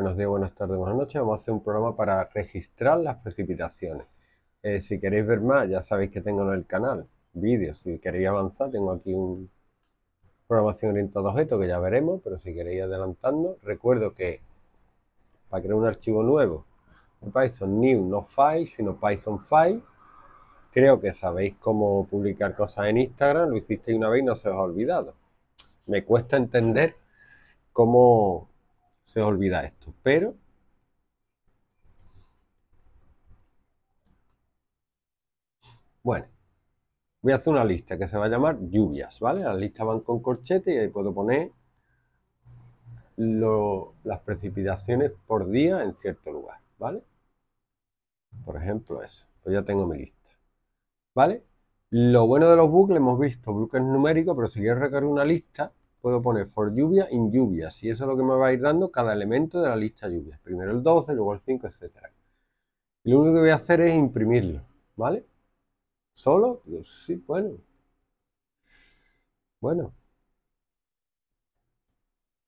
Buenos días, buenas tardes, buenas noches. Vamos a hacer un programa para registrar las precipitaciones. Eh, si queréis ver más, ya sabéis que tengo en el canal vídeos. Si queréis avanzar, tengo aquí un programación orientado a objetos que ya veremos, pero si queréis adelantando, recuerdo que para crear un archivo nuevo de Python new, no file, sino Python file, creo que sabéis cómo publicar cosas en Instagram, lo hicisteis una vez y no se os ha olvidado. Me cuesta entender cómo se olvida esto. Pero bueno, voy a hacer una lista que se va a llamar lluvias, ¿vale? Las listas van con corchete y ahí puedo poner las precipitaciones por día en cierto lugar, ¿vale? Por ejemplo, eso. Pues ya tengo mi lista, ¿vale? Lo bueno de los bucles, hemos visto bucles numéricos, pero si quiero recargar una lista, puedo poner for lluvia in lluvias y eso es lo que me va a ir dando cada elemento de la lista lluvias. Primero el 12, luego el 5, etc. lo único que voy a hacer es imprimirlo, ¿vale? ¿Solo? Sí, bueno. Bueno.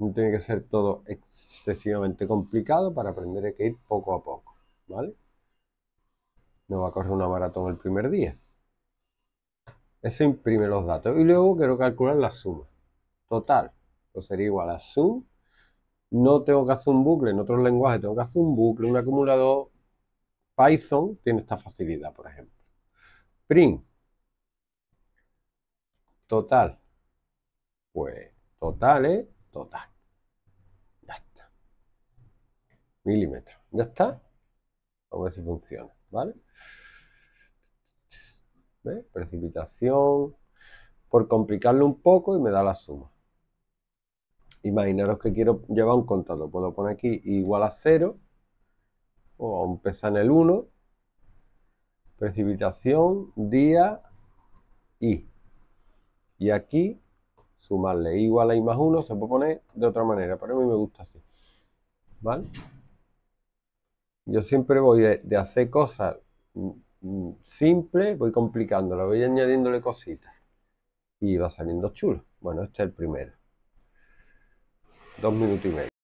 No tiene que ser todo excesivamente complicado, para aprender hay que ir poco a poco, ¿vale? No va a correr una maratón el primer día. Eso imprime los datos y luego quiero calcular la suma total. pues sería igual a sum. No tengo que hacer un bucle en otros lenguajes, tengo que hacer un bucle, un acumulador. Python tiene esta facilidad, por ejemplo. Print. Total. Pues total es ¿eh? total. Ya está. Milímetros. Ya está. Vamos a ver si funciona. ¿Vale? Precipitación. Por complicarlo un poco y me da la suma imaginaros que quiero llevar un contador, puedo poner aquí igual a 0 o empezar en el 1, precipitación, día, y. Y aquí sumarle igual a y más 1 se puede poner de otra manera, pero a mí me gusta así. ¿Vale? Yo siempre voy de, hacer cosas mm, mm, simples, voy complicándolo, voy añadiéndole cositas y va saliendo chulo. Bueno, este es el primero. 當年嗰啲嘢。